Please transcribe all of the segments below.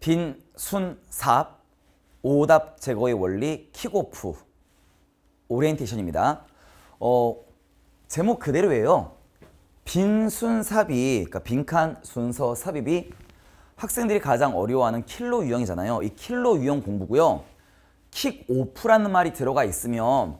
빈, 순, 삽, 오답 제거의 원리, 킥오프, 오리엔테이션입니다. 어, 제목 그대로예요. 빈, 순, 삽입, 그러니까 빈칸, 순서, 삽입이 학생들이 가장 어려워하는 킬로 유형이잖아요. 이 킬로 유형 공부고요. 킥오프라는 말이 들어가 있으면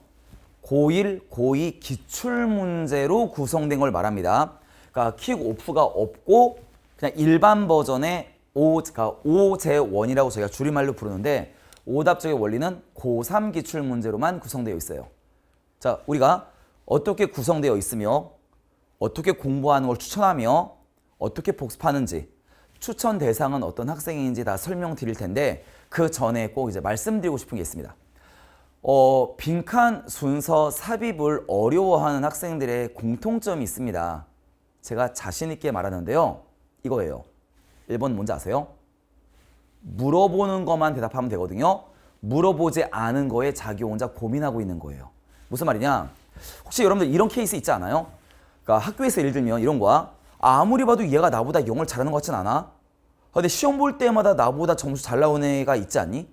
고1, 고2 기출문제로 구성된 걸 말합니다. 그러니까 킥오프가 없고 그냥 일반 버전의 오, 그러니까 오제원이라고 저희가 줄임말로 부르는데 오답적의 원리는 고3 기출문제로만 구성되어 있어요. 자, 우리가 어떻게 구성되어 있으며 어떻게 공부하는 걸 추천하며 어떻게 복습하는지 추천 대상은 어떤 학생인지 다 설명드릴 텐데 그 전에 꼭 이제 말씀드리고 싶은 게 있습니다. 어, 빈칸 순서 삽입을 어려워하는 학생들의 공통점이 있습니다. 제가 자신 있게 말하는데요. 이거예요. 1번 뭔지 아세요? 물어보는 것만 대답하면 되거든요. 물어보지 않은 거에 자기 혼자 고민하고 있는 거예요. 무슨 말이냐? 혹시 여러분들 이런 케이스 있지 않아요? 그러니까 학교에서 예를 들면 이런 거야. 아무리 봐도 얘가 나보다 영어를 잘하는 것 같진 않아. 근데 시험 볼 때마다 나보다 점수 잘 나오는 애가 있지 않니?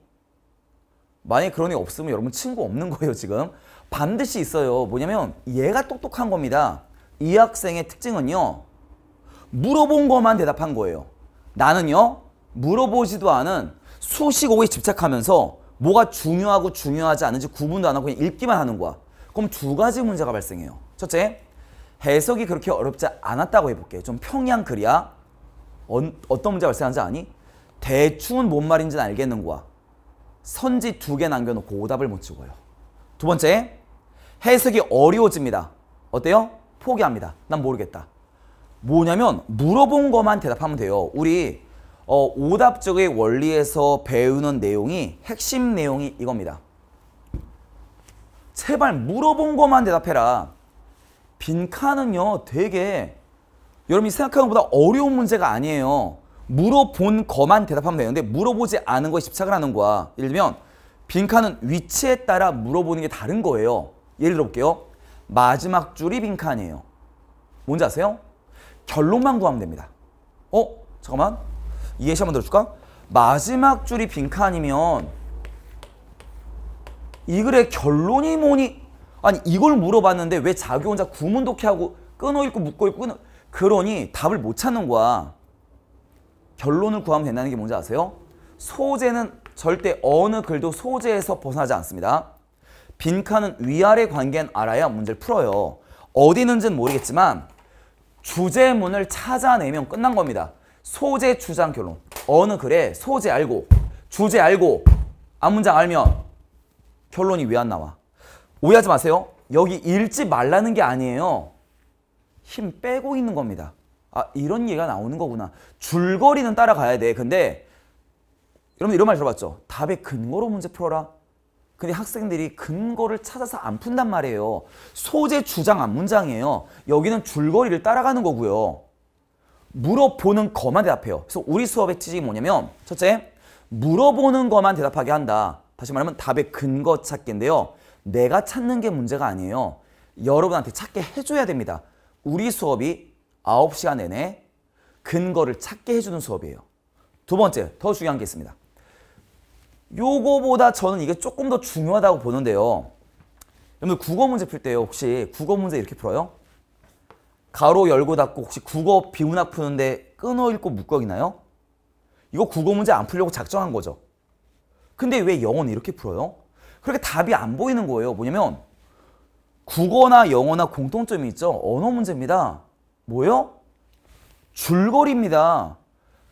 만약에 그런 애 없으면 여러분 친구 없는 거예요 지금. 반드시 있어요. 뭐냐면 얘가 똑똑한 겁니다. 이 학생의 특징은요. 물어본 것만 대답한 거예요. 나는요 물어보지도 않은 수식어에 집착하면서 뭐가 중요하고 중요하지 않은지 구분도 안 하고 그냥 읽기만 하는 거야. 그럼 두 가지 문제가 발생해요. 첫째, 해석이 그렇게 어렵지 않았다고 해볼게. 좀 평양 글이야. 어, 떤 문제가 발생하는지 아니? 대충은 뭔 말인지는 알겠는 거야. 선지 두 개 남겨놓고 오답을 못 찍어요. 두 번째, 해석이 어려워집니다. 어때요? 포기합니다. 난 모르겠다. 뭐냐면 물어본 것만 대답하면 돼요. 우리 어, 오답적의 원리에서 배우는 내용이 핵심 내용이 이겁니다. 제발 물어본 것만 대답해라. 빈칸은요 되게 여러분이 생각하는 것보다 어려운 문제가 아니에요. 물어본 것만 대답하면 되는데 물어보지 않은 거에 집착을 하는 거야. 예를 들면 빈칸은 위치에 따라 물어보는 게 다른 거예요. 예를 들어볼게요. 마지막 줄이 빈칸이에요. 뭔지 아세요? 결론만 구하면 됩니다. 어? 잠깐만. 이 예시 한 번 들어줄까? 마지막 줄이 빈칸이면 이 글의 결론이 뭐니? 아니 이걸 물어봤는데 왜 자기 혼자 구문독해 하고 끊어 읽고 묶어 읽고 끊어 그러니 답을 못 찾는 거야. 결론을 구하면 된다는 게 뭔지 아세요? 소재는 절대 어느 글도 소재에서 벗어나지 않습니다. 빈칸은 위아래 관계는 알아야 문제를 풀어요. 어디 있는지는 모르겠지만 주제문을 찾아내면 끝난 겁니다. 소재 주장 결론. 어느 글에 소재 알고 주제 알고 앞문장 알면 결론이 왜 안 나와? 오해하지 마세요. 여기 읽지 말라는 게 아니에요. 힘 빼고 있는 겁니다. 아 이런 얘기가 나오는 거구나. 줄거리는 따라가야 돼. 근데 여러분 이런 말 들어봤죠? 답의 근거로 문제 풀어라. 근데 학생들이 근거를 찾아서 안 푼단 말이에요. 소재 주장 안 문장이에요. 여기는 줄거리를 따라가는 거고요. 물어보는 것만 대답해요. 그래서 우리 수업의 취지가 뭐냐면 첫째, 물어보는 것만 대답하게 한다. 다시 말하면 답의 근거 찾기인데요. 내가 찾는 게 문제가 아니에요. 여러분한테 찾게 해줘야 됩니다. 우리 수업이 9시간 내내 근거를 찾게 해주는 수업이에요. 두 번째, 더 중요한 게 있습니다. 요거보다 저는 이게 조금 더 중요하다고 보는데요. 여러분 들 국어 문제 풀 때요. 혹시 국어 문제 이렇게 풀어요? 가로 열고 닫고 혹시 국어 비문학 푸는데 끊어 읽고 묶어 읽나요? 이거 국어 문제 안 풀려고 작정한 거죠. 근데 왜 영어는 이렇게 풀어요? 그렇게 답이 안 보이는 거예요. 뭐냐면 국어나 영어나 공통점이 있죠. 언어 문제입니다. 뭐요? 줄거리입니다.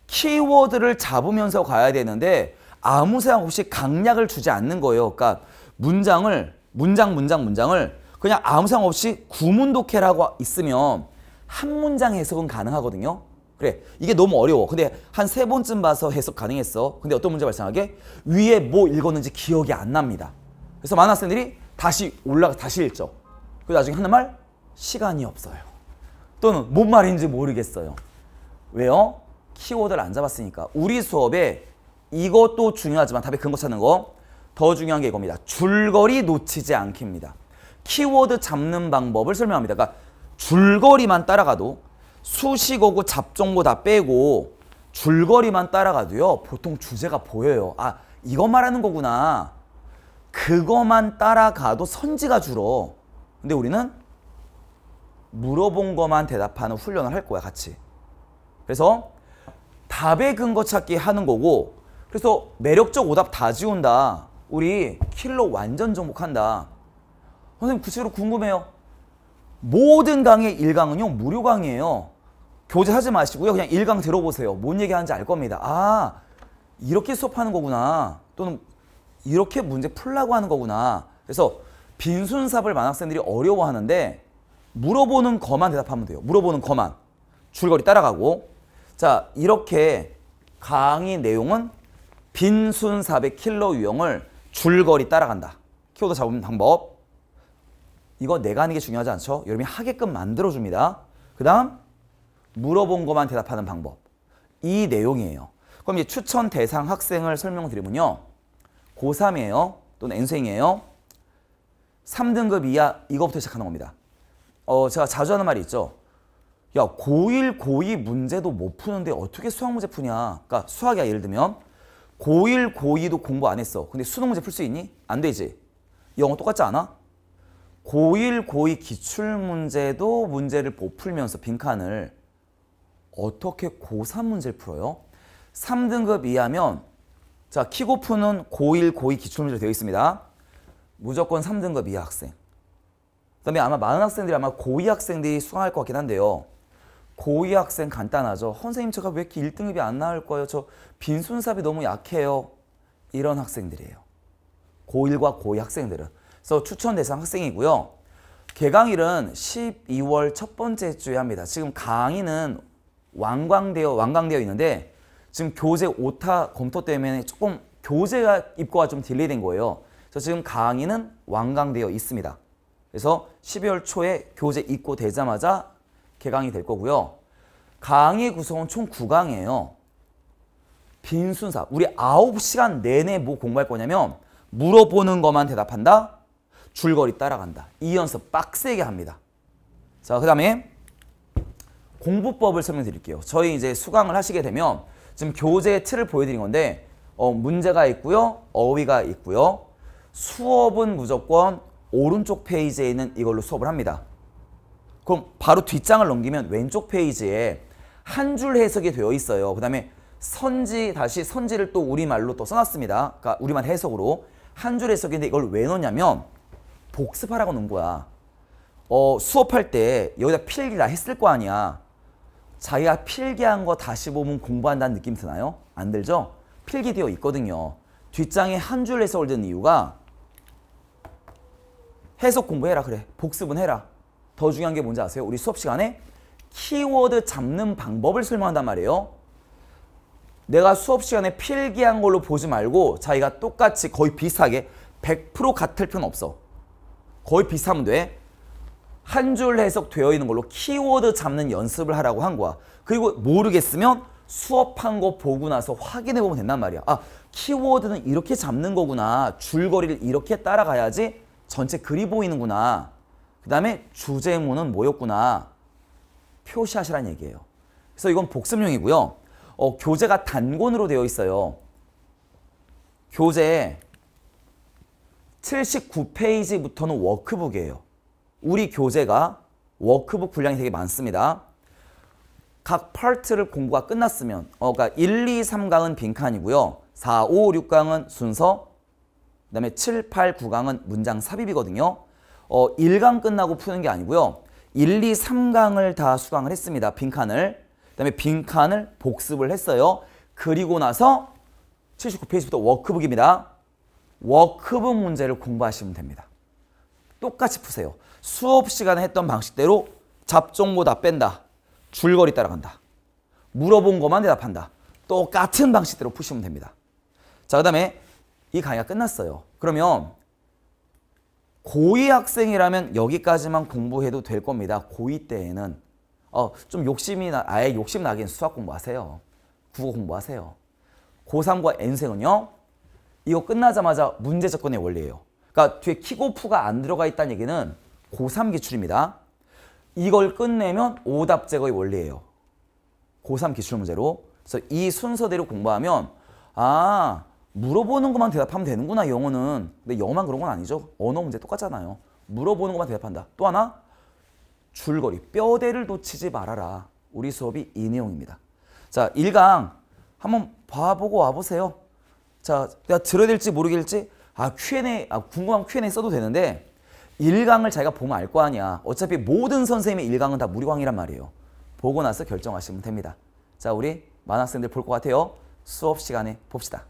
키워드를 잡으면서 가야 되는데 아무 생각 없이 강약을 주지 않는 거예요. 그러니까 문장을 문장 문장 문장을 그냥 아무 생각 없이 구문독해라고 있으면 한 문장 해석은 가능하거든요. 그래 이게 너무 어려워. 근데 한 세 번쯤 봐서 해석 가능했어. 근데 어떤 문제 발생하게 위에 뭐 읽었는지 기억이 안 납니다. 그래서 많은 학생들이 다시 올라가 다시 읽죠. 그 나중에 하는 말 시간이 없어요. 또는 뭔 말인지 모르겠어요. 왜요? 키워드를 안 잡았으니까. 우리 수업에 이것도 중요하지만 답의 근거 찾는 거 더 중요한 게 이겁니다. 줄거리 놓치지 않기입니다. 키워드 잡는 방법을 설명합니다. 그러니까 줄거리만 따라가도 수식어고 잡종고 다 빼고 줄거리만 따라가도요. 보통 주제가 보여요. 아 이것 말하는 거구나. 그거만 따라가도 선지가 줄어. 근데 우리는 물어본 것만 대답하는 훈련을 할 거야 같이. 그래서 답의 근거 찾기 하는 거고 그래서 매력적 오답 다 지운다. 우리 킬러 완전 정복한다. 선생님 구체적으로 그 궁금해요. 모든 강의 1강은요. 무료 강의예요. 교재 하지 마시고요. 그냥 1강 들어보세요. 뭔 얘기하는지 알 겁니다. 아 이렇게 수업하는 거구나. 또는 이렇게 문제 풀라고 하는 거구나. 그래서 빈순삽을 만학생들이 어려워하는데 물어보는 거만 대답하면 돼요. 물어보는 거만. 줄거리 따라가고 자 이렇게 강의 내용은 빈순 400킬러 유형을 줄거리 따라간다. 키워드 잡는 방법. 이거 내가 하는 게 중요하지 않죠? 여러분이 하게끔 만들어줍니다. 그 다음 물어본 것만 대답하는 방법. 이 내용이에요. 그럼 이제 추천 대상 학생을 설명드리면요. 고3이에요. 또는 N생이에요. 3등급 이하 이거부터 시작하는 겁니다. 어, 제가 자주 하는 말이 있죠. 야, 고1, 고2 문제도 못 푸는데 어떻게 수학 문제 푸냐. 그러니까 수학이야, 예를 들면. 고1, 고2도 공부 안 했어. 근데 수능 문제 풀 수 있니? 안 되지. 영어 똑같지 않아? 고1, 고2 기출문제도 문제를 못 풀면서 빈칸을 어떻게 고3 문제를 풀어요? 3등급 이하면 자 키고 프는 고1, 고2 기출문제 로 되어 있습니다. 무조건 3등급 이하 학생. 그 다음에 아마 많은 학생들이 아마 고2 학생들이 수강할 것 같긴 한데요. 고위 학생 간단하죠. 선생님 제가 왜 이렇게 1등급이 안 나올 거요저 빈손삽이 너무 약해요. 이런 학생들이에요. 고1과 고2 학생들은. 그래서 추천 대상 학생이고요. 개강일은 12월 첫 번째 주에 합니다. 지금 강의는 완강되어 완강되어 있는데 지금 교재 오타 검토 때문에 조금 교재가 입고가 좀 딜레이된 거예요. 그래서 지금 강의는 완강되어 있습니다. 그래서 12월 초에 교재 입고 되자마자 개강이 될 거고요. 강의 구성은 총 9강이에요. 빈 순사. 우리 9시간 내내 뭐 공부할 거냐면 물어보는 것만 대답한다. 줄거리 따라간다. 이 연습 빡세게 합니다. 자, 그 다음에 공부법을 설명드릴게요. 저희 이제 수강을 하시게 되면 지금 교재의 틀을 보여드린 건데 어, 문제가 있고요. 어휘가 있고요. 수업은 무조건 오른쪽 페이지에 있는 이걸로 수업을 합니다. 그럼 바로 뒷장을 넘기면 왼쪽 페이지에 한 줄 해석이 되어 있어요. 그 다음에 선지 다시 선지를 또 우리말로 또 써놨습니다. 그러니까 우리말 해석으로 한 줄 해석인데 이걸 왜 넣냐면 복습하라고 넣은 거야. 어, 수업할 때 여기다 필기다 했을 거 아니야. 자기가 필기한 거 다시 보면 공부한다는 느낌 드나요? 안 들죠? 필기되어 있거든요. 뒷장에 한 줄 해석을 넣든 이유가 해석 공부해라 그래. 복습은 해라. 더 중요한 게 뭔지 아세요? 우리 수업 시간에 키워드 잡는 방법을 설명한단 말이에요. 내가 수업 시간에 필기한 걸로 보지 말고 자기가 똑같이 거의 비슷하게 100% 같을 필요는 없어. 거의 비슷하면 돼. 한 줄 해석되어 있는 걸로 키워드 잡는 연습을 하라고 한 거야. 그리고 모르겠으면 수업한 거 보고 나서 확인해 보면 된단 말이야. 아, 키워드는 이렇게 잡는 거구나. 줄거리를 이렇게 따라가야지 전체 글이 보이는구나. 그 다음에 주제문은 뭐였구나. 표시하시라는 얘기예요. 그래서 이건 복습용이고요. 어, 교재가 단권으로 되어 있어요. 교재 79페이지부터는 워크북이에요. 우리 교재가 워크북 분량이 되게 많습니다. 각 파트를 공부가 끝났으면 어, 그러니까 1, 2, 3강은 빈칸이고요. 4, 5, 6강은 순서, 그 다음에 7, 8, 9강은 문장 삽입이거든요. 어, 1강 끝나고 푸는 게 아니고요. 1, 2, 3강을 다 수강을 했습니다. 빈칸을. 그 다음에 빈칸을 복습을 했어요. 그리고 나서 79페이지부터 워크북입니다. 워크북 문제를 공부하시면 됩니다. 똑같이 푸세요. 수업 시간에 했던 방식대로 잡종보 다 뺀다. 줄거리 따라간다. 물어본 것만 대답한다. 똑같은 방식대로 푸시면 됩니다. 자, 그 다음에 이 강의가 끝났어요. 그러면 고2 학생이라면 여기까지만 공부해도 될 겁니다. 고2 때에는 어, 좀 욕심이 나, 아예 욕심 나긴 수학 공부하세요. 국어 공부하세요. 고3과 N생은요. 이거 끝나자마자 문제 접근의 원리예요. 그러니까 뒤에 킥오프가 안 들어가 있다는 얘기는 고3 기출입니다. 이걸 끝내면 오답 제거의 원리예요. 고3 기출 문제로. 그래서 이 순서대로 공부하면 아 물어보는 것만 대답하면 되는구나 영어는 근데 영어만 그런 건 아니죠 언어 문제 똑같잖아요 물어보는 것만 대답한다 또 하나 줄거리 뼈대를 놓치지 말아라 우리 수업이 이 내용입니다 자 1강 한번 봐보고 와보세요 자 내가 들어야 될지 모르겠지 아 Q&A 아 궁금한 Q&A 써도 되는데 1강을 자기가 보면 알 거 아니야 어차피 모든 선생님의 1강은 다 무료강이란 말이에요 보고 나서 결정하시면 됩니다 자 우리 많은 학생들 볼 것 같아요 수업 시간에 봅시다